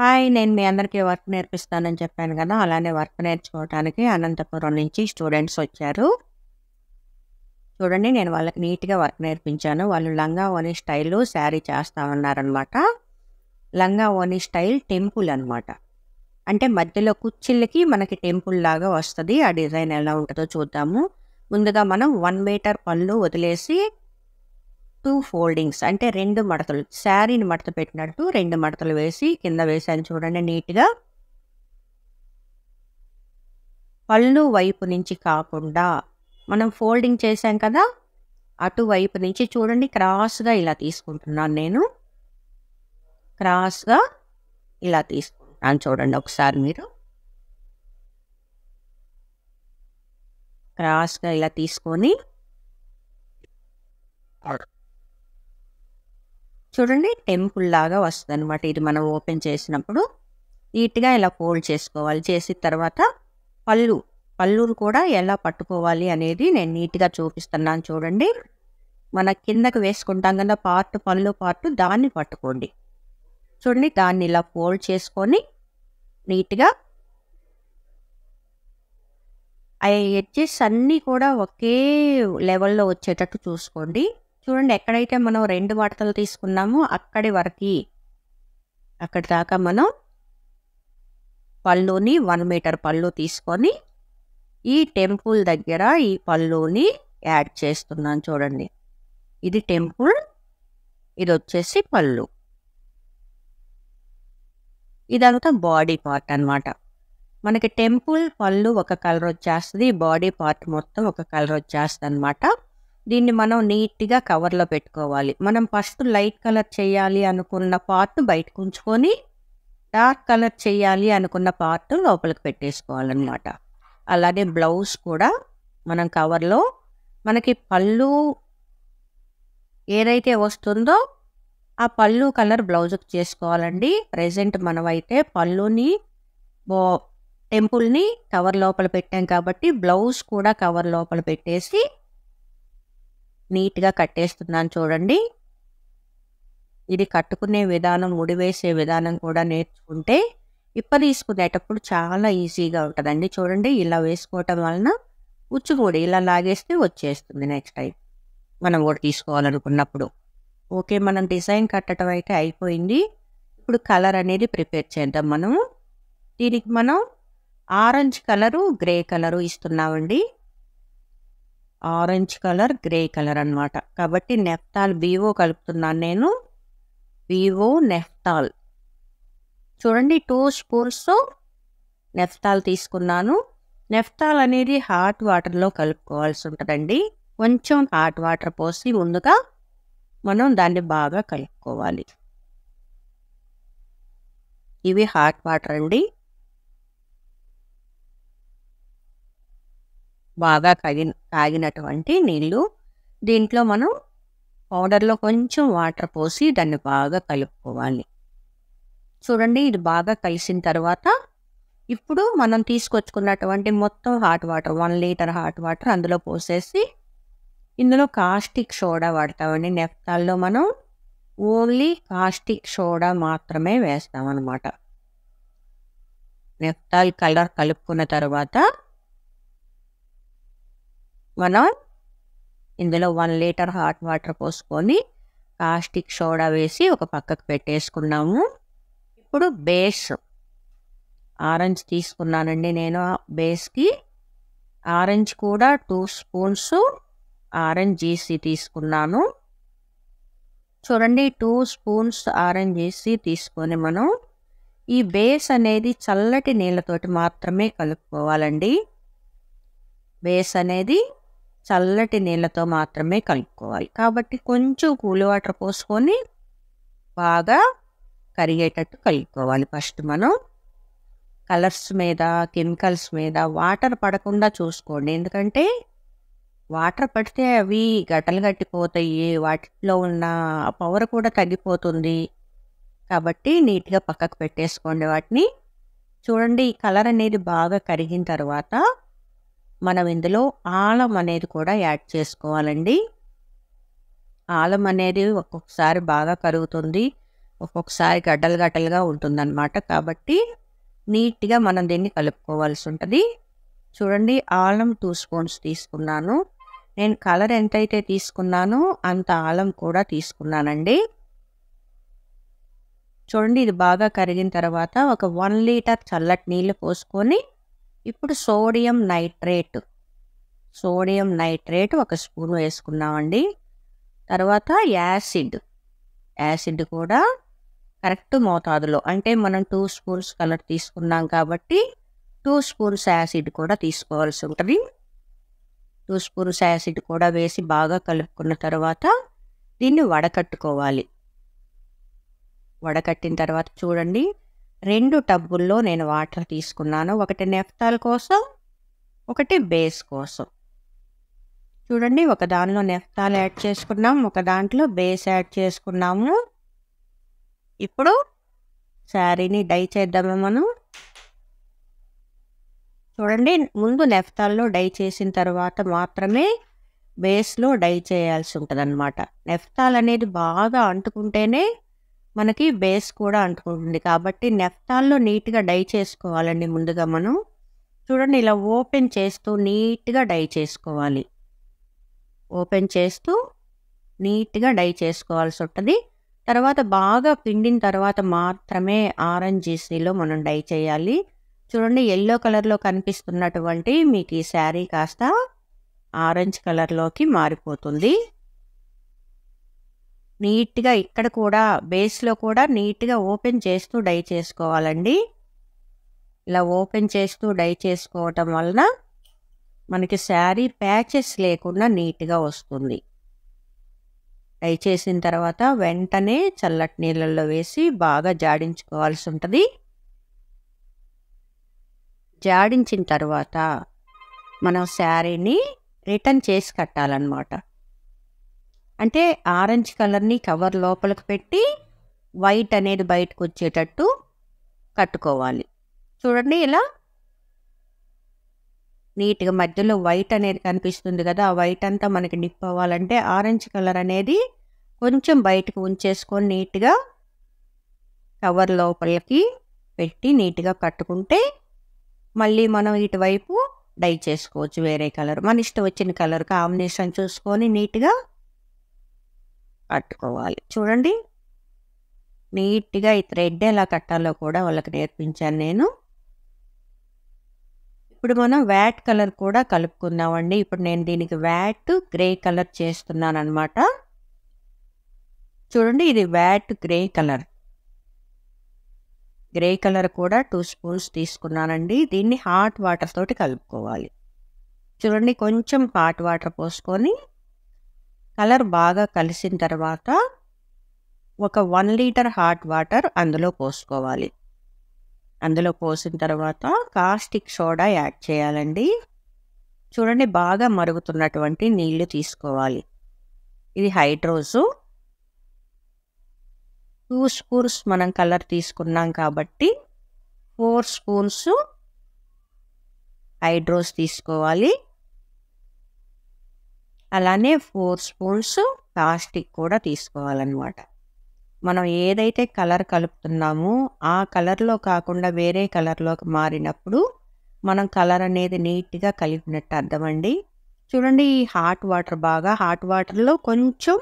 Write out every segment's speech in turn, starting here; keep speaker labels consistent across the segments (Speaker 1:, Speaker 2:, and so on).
Speaker 1: hi నేను మీ అందరికీ work నేర్పిస్తానని చెప్పాను కదా అలానే వర్క్ నేర్చుకోవడానికి అనంతపురం నుంచి స్టూడెంట్స్ వచ్చారు చూడండి నేను వాళ్ళకి నీట్గా వర్క్ నేర్పించాను వాళ్ళు లంగా ఓని స్టైల్ శారీ చేస్తా ఉన్నారనమాట లంగా ఓని స్టైల్ టెంపుల్ అనమాట అంటే మధ్యలో కుచ్చిళ్ళకి మనకి టెంపుల్ లాగా వస్తుంది ఆ డిజైన్ ఎలా ఉంటుందో చూద్దాము ముందుగా మనం వన్ మీటర్ పళ్ళు వదిలేసి టూ ఫోల్డింగ్స్ అంటే రెండు మడతలు శారీని మడత పెట్టినట్టు రెండు మడతలు వేసి కింద వేసాను చూడండి నీట్గా పళ్ళు వైపు నుంచి కాకుండా మనం ఫోల్డింగ్ చేసాం కదా అటువైపు నుంచి చూడండి క్రాస్గా ఇలా తీసుకుంటున్నాను నేను క్రాస్గా ఇలా తీసుకుంటున్నాను చూడండి ఒకసారి మీరు క్రాస్గా ఇలా తీసుకొని చూడండి టెంపుల్ లాగా వస్తుంది అనమాట ఇది మనం ఓపెన్ చేసినప్పుడు నీట్గా ఇలా ఫోల్డ్ చేసుకోవాలి చేసిన తర్వాత పళ్ళు పళ్ళును కూడా ఎలా పట్టుకోవాలి అనేది నేను నీట్గా చూపిస్తున్నాను చూడండి మన కిందకు వేసుకుంటాం కదా పార్ట్ పళ్ళు పార్ట్ దాన్ని పట్టుకోండి చూడండి దాన్ని ఇలా ఫోల్డ్ చేసుకొని నీట్గా ఆ ఎడ్జెస్ అన్నీ కూడా ఒకే లెవెల్లో వచ్చేటట్టు చూసుకోండి చూడండి ఎక్కడైతే మనం రెండు వార్తలు తీసుకున్నామో అక్కడి వరకు అక్కడి దాకా మనం పళ్ళుని వన్ మీటర్ పళ్ళు తీసుకొని ఈ టెంపుల్ దగ్గర ఈ పళ్ళుని యాడ్ చేస్తున్నాను చూడండి ఇది టెంపుల్ ఇది వచ్చేసి పళ్ళు ఇదంతా బాడీ పార్ట్ అనమాట మనకి టెంపుల్ పళ్ళు ఒక కలర్ వచ్చేస్తుంది బాడీ పార్ట్ మొత్తం ఒక కలర్ వచ్చేస్తుంది అనమాట దీన్ని మనం నీట్గా కవర్లో పెట్టుకోవాలి మనం ఫస్ట్ లైట్ కలర్ చేయాలి అనుకున్న పార్ట్ బయటకు ఉంచుకొని డార్క్ కలర్ చేయాలి అనుకున్న పార్ట్ లోపలికి పెట్టేసుకోవాలన్నమాట అలాగే బ్లౌజ్ కూడా మనం కవర్లో మనకి పళ్ళు ఏదైతే వస్తుందో ఆ పళ్ళు కలర్ బ్లౌజ్కి చేసుకోవాలండి ప్రజెంట్ మనమైతే పళ్ళుని బో టెంపుల్ని కవర్ లోపల పెట్టాం కాబట్టి బ్లౌజ్ కూడా కవర్ లోపల పెట్టేసి నీట్గా కట్టేస్తున్నాను చూడండి ఇది కట్టుకునే విధానం ముడివేసే విధానం కూడా నేర్చుకుంటే ఇప్ప తీసుకునేటప్పుడు చాలా ఈజీగా ఉంటుందండి చూడండి ఇలా వేసుకోవటం వలన కూడా ఇలా లాగేస్తే వచ్చేస్తుంది నెక్స్ట్ టైం మనం కూడా తీసుకోవాలనుకున్నప్పుడు ఓకే మనం డిజైన్ కట్టడం అయితే అయిపోయింది ఇప్పుడు కలర్ అనేది ప్రిపేర్ చేద్దాం మనము దీనికి మనం ఆరెంజ్ కలరు గ్రే కలరు ఇస్తున్నామండి ఆరెంజ్ కలర్ గ్రే కలర్ అనమాట కాబట్టి నెఫ్తాల్ వివో కలుపుతున్నాను నేను వివో నెఫ్తాల్ చూడండి టూ స్పూన్స్ నెఫ్తాల్ తీసుకున్నాను నెఫ్తాల్ అనేది హాట్ వాటర్లో కలుపుకోవాల్సి ఉంటుందండి కొంచెం హాట్ వాటర్ పోసి ముందుగా మనం దాన్ని బాగా కలుపుకోవాలి ఇవి హాట్ వాటర్ అండి బాగా కగి కాగినటువంటి నీళ్ళు దీంట్లో మనం పౌడర్లో కొంచెం వాటర్ పోసి దాన్ని బాగా కలుపుకోవాలి చూడండి ఇది బాగా కలిసిన తర్వాత ఇప్పుడు మనం తీసుకొచ్చుకున్నటువంటి మొత్తం hot water one litre hot water అందులో పోసేసి ఇందులో కాస్టిక్ సోడా వాడతామండి నెఫ్తాల్లో మనం ఓన్లీ కాస్టిక్ సోడా మాత్రమే వేస్తామన్నమాట నెఫ్తాల్ కలర్ కలుపుకున్న తర్వాత మనం ఇందులో వన్ లీటర్ హాట్ వాటర్ పోసుకొని కాస్టిక్ సోడా వేసి ఒక పక్కకు పెట్టేసుకున్నాము ఇప్పుడు బేస్ ఆరెంజ్ తీసుకున్నానండి నేను బేస్కి ఆరెంజ్ కూడా టూ స్పూన్స్ ఆరెంజ్ జీసి తీసుకున్నాను చూడండి టూ స్పూన్స్ ఆరెంజ్ జీసి తీసుకొని మనం ఈ బేస్ అనేది చల్లటి నీళ్ళతోటి మాత్రమే కలుపుకోవాలండి బేస్ అనేది చల్లటి నీళ్ళతో మాత్రమే కలుపుకోవాలి కాబట్టి కొంచెం కూల్ వాటర్ పోసుకొని బాగా కరిగేటట్టు కలుపుకోవాలి ఫస్ట్ మనం కలర్స్ మీద కెమికల్స్ మీద వాటర్ పడకుండా చూసుకోండి ఎందుకంటే వాటర్ పడితే అవి గడ్డలు గట్టిపోతాయి వాటిలో ఉన్న పవర్ కూడా తగ్గిపోతుంది కాబట్టి నీట్గా పక్కకు పెట్టేసుకోండి వాటిని చూడండి ఈ కలర్ అనేది బాగా కరిగిన తర్వాత మనం ఇందులో ఆలం అనేది కూడా యాడ్ చేసుకోవాలండి ఆలం అనేది ఒక్కొక్కసారి బాగా కరుగుతుంది ఒక్కొక్కసారి గడ్డలు గడ్డలుగా ఉంటుందన్నమాట కాబట్టి నీట్గా మనం దీన్ని కలుపుకోవాల్సి ఉంటుంది చూడండి ఆలం టూ స్పూన్స్ తీసుకున్నాను నేను కలర్ ఎంతైతే తీసుకున్నానో అంత ఆలం కూడా తీసుకున్నానండి చూడండి ఇది బాగా కరిగిన తర్వాత ఒక వన్ లీటర్ చల్లటి నీళ్ళు పోసుకొని ఇప్పుడు సోడియం నైట్రేట్ సోడియం నైట్రేట్ ఒక స్పూన్ వేసుకున్నామండి తర్వాత యాసిడ్ యాసిడ్ కూడా కరెక్ట్ మోతాదులో అంటే మనం టూ స్పూన్స్ కలర్ తీసుకున్నాం కాబట్టి టూ స్పూన్స్ యాసిడ్ కూడా తీసుకోవాల్సి ఉంటుంది టూ స్పూన్స్ యాసిడ్ కూడా వేసి బాగా కలుపుకున్న తర్వాత దీన్ని వడకట్టుకోవాలి వడకట్టిన తర్వాత చూడండి రెండు టబ్బుల్లో నేను వాటర్ తీసుకున్నాను ఒకటి నెఫ్తాల్ కోసం ఒకటి బేస్ కోసం చూడండి ఒక దానిలో నెఫ్తాల్ యాడ్ చేసుకున్నాము ఒక దాంట్లో బేస్ యాడ్ చేసుకున్నాము ఇప్పుడు శారీని డై చేద్దాము మనం చూడండి ముందు నెఫ్తాల్లో డై చేసిన తర్వాత మాత్రమే బేస్లో డై చేయాల్సి ఉంటుంది అనమాట నెఫ్తాల్ అనేది బాగా అంటుకుంటేనే మనకి బేస్ కూడా అంటుకుంటుంది కాబట్టి నెఫ్టాల్లో నీట్గా డై చేసుకోవాలండి ముందుగా మనం చూడండి ఇలా ఓపెన్ చేస్తూ నీట్గా డై చేసుకోవాలి ఓపెన్ చేస్తూ నీట్గా డై చేసుకోవాల్సి ఉంటుంది తర్వాత బాగా పిండిన తర్వాత మాత్రమే ఆరెంజీసీలో మనం డై చేయాలి చూడండి ఎల్లో కలర్లో కనిపిస్తున్నటువంటి మీకు ఈ శారీ కాస్త ఆరెంజ్ కలర్లోకి మారిపోతుంది నీట్గా ఇక్కడ కూడా బేస్లో కూడా నీట్గా ఓపెన్ చేస్తూ డై చేసుకోవాలండి ఇలా ఓపెన్ చేస్తూ డై చేసుకోవటం వలన మనకి శారీ ప్యాచెస్ లేకుండా నీట్గా వస్తుంది డై చేసిన తర్వాత వెంటనే చల్లటి నీళ్ళల్లో వేసి బాగా జాడించుకోవాల్సి ఉంటుంది జాడించిన తర్వాత మనం శారీని రిటర్న్ చేసి కట్టాలన్నమాట అంటే ఆరెంజ్ కలర్ని కవర్ లోపలికి పెట్టి వైట్ అనేది బయటకు వచ్చేటట్టు కట్టుకోవాలి చూడండి ఇలా నీట్గా మధ్యలో వైట్ అనేది కనిపిస్తుంది కదా ఆ వైట్ అంతా మనకి డిప్ అవ్వాలంటే ఆరెంజ్ కలర్ అనేది కొంచెం బయటకు ఉంచేసుకొని నీట్గా కవర్ లోపలికి పెట్టి నీట్గా కట్టుకుంటే మళ్ళీ మనం ఇటువైపు డై చేసుకోవచ్చు వేరే కలర్ మన ఇష్టం వచ్చిన కలర్ కాంబినేషన్ చూసుకొని నీట్గా కట్టుకోవాలి చూడండి నీట్గా ఈ థ్రెడ్ ఎలా కట్టాలో కూడా వాళ్ళకి నేర్పించాను నేను ఇప్పుడు మనం వ్యాట్ కలర్ కూడా కలుపుకుందామండి ఇప్పుడు నేను దీనికి వ్యాట్ గ్రే కలర్ చేస్తున్నాను అనమాట చూడండి ఇది vat grey colour grey colour కూడా టూ స్పూన్స్ తీసుకున్నానండి దీన్ని హాట్ వాటర్ తోటి కలుపుకోవాలి చూడండి కొంచెం హాట్ వాటర్ పోసుకొని కలర్ బాగా కలిసిన తర్వాత ఒక వన్ లీటర్ హాట్ వాటర్ అందులో పోసుకోవాలి అందులో పోసిన తర్వాత కాస్టిక్ సోడా యాడ్ చేయాలండి చూడండి బాగా మరుగుతున్నటువంటి నీళ్లు తీసుకోవాలి ఇది హైడ్రోజు టూ స్పూన్స్ మనం కలర్ తీసుకున్నాం కాబట్టి ఫోర్ స్పూన్స్ హైడ్రోస్ తీసుకోవాలి అలానే ఫోర్ స్పూన్స్ కాస్టిక్ కూడా తీసుకోవాలన్నమాట మనం ఏదైతే కలర్ కలుపుతున్నామో ఆ కలర్లో కాకుండా వేరే కలర్లోకి మారినప్పుడు మనం కలర్ అనేది నీట్గా కలిపినట్టు అర్థమండి చూడండి ఈ హాట్ వాటర్ బాగా హాట్ వాటర్లో కొంచెం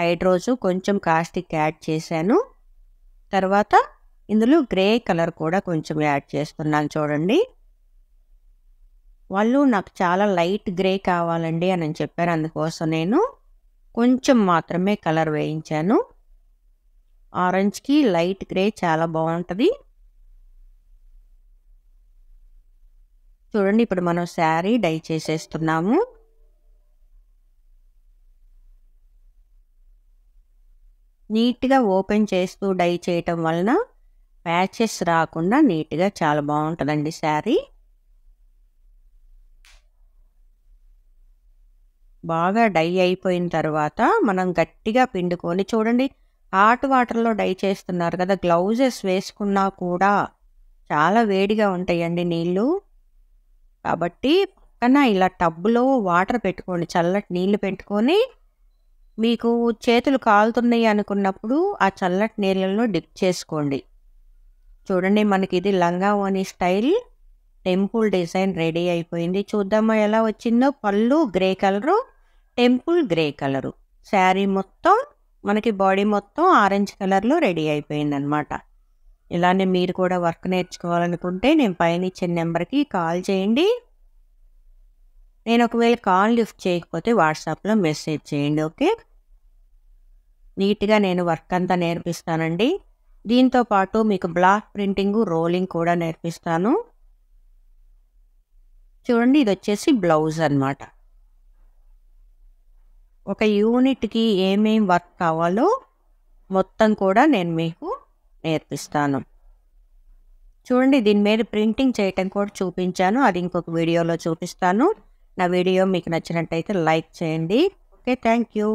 Speaker 1: హైడ్రోజు కొంచెం కాస్టిక్ యాడ్ చేశాను తర్వాత ఇందులో గ్రే కలర్ కూడా కొంచెం యాడ్ చేస్తున్నాను చూడండి వాళ్ళు నాకు చాలా లైట్ గ్రే కావాలండి అని చెప్పారు అందుకోసం నేను కొంచెం మాత్రమే కలర్ వేయించాను ఆరెంజ్కి లైట్ గ్రే చాలా బాగుంటుంది చూడండి ఇప్పుడు మనం శారీ డై చేసేస్తున్నాము నీట్గా ఓపెన్ చేస్తూ డై చేయటం వలన ప్యాచెస్ రాకుండా నీట్గా చాలా బాగుంటుందండి శారీ బాగా డై అయిపోయిన తర్వాత మనం గట్టిగా పిండుకొని చూడండి హాట్ వాటర్లో డై చేస్తున్నారు కదా గ్లౌజెస్ వేసుకున్నా కూడా చాలా వేడిగా ఉంటాయండి నీళ్ళు కాబట్టి పక్కన ఇలా టబ్బులో వాటర్ పెట్టుకోండి చల్లటి నీళ్లు పెట్టుకొని మీకు చేతులు కాలుతున్నాయి అనుకున్నప్పుడు ఆ చల్లటి నీళ్ళలో డిప్ చేసుకోండి చూడండి మనకి ఇది లంగావోని స్టైల్ టెంపుల్ డిజైన్ రెడీ అయిపోయింది చూద్దామా ఎలా వచ్చిందో పళ్ళు grey colour temple grey colour sari మొత్తం మనకి బాడీ మొత్తం ఆరెంజ్ కలర్లో రెడీ అయిపోయింది అనమాట ఇలానే మీరు కూడా వర్క్ నేర్చుకోవాలనుకుంటే నేను పైన ఇచ్చిన నెంబర్కి కాల్ చేయండి నేను ఒకవేళ కాల్ లిఫ్ట్ చేయకపోతే వాట్సాప్లో మెసేజ్ చేయండి ఓకే నీట్గా నేను వర్క్ అంతా నేర్పిస్తానండి దీంతో పాటు మీకు బ్లాక్ ప్రింటింగు రోలింగ్ కూడా నేర్పిస్తాను చూడండి ఇది వచ్చేసి బ్లౌజ్ అనమాట ఒక యూనిట్కి ఏమేమి వర్క్ కావాలో మొత్తం కూడా నేను మీకు నేర్పిస్తాను చూడండి దీని మీద ప్రింటింగ్ చేయటం కూడా చూపించాను అది ఇంకొక వీడియోలో చూపిస్తాను నా వీడియో మీకు నచ్చినట్టయితే లైక్ చేయండి ఓకే థ్యాంక్ యూ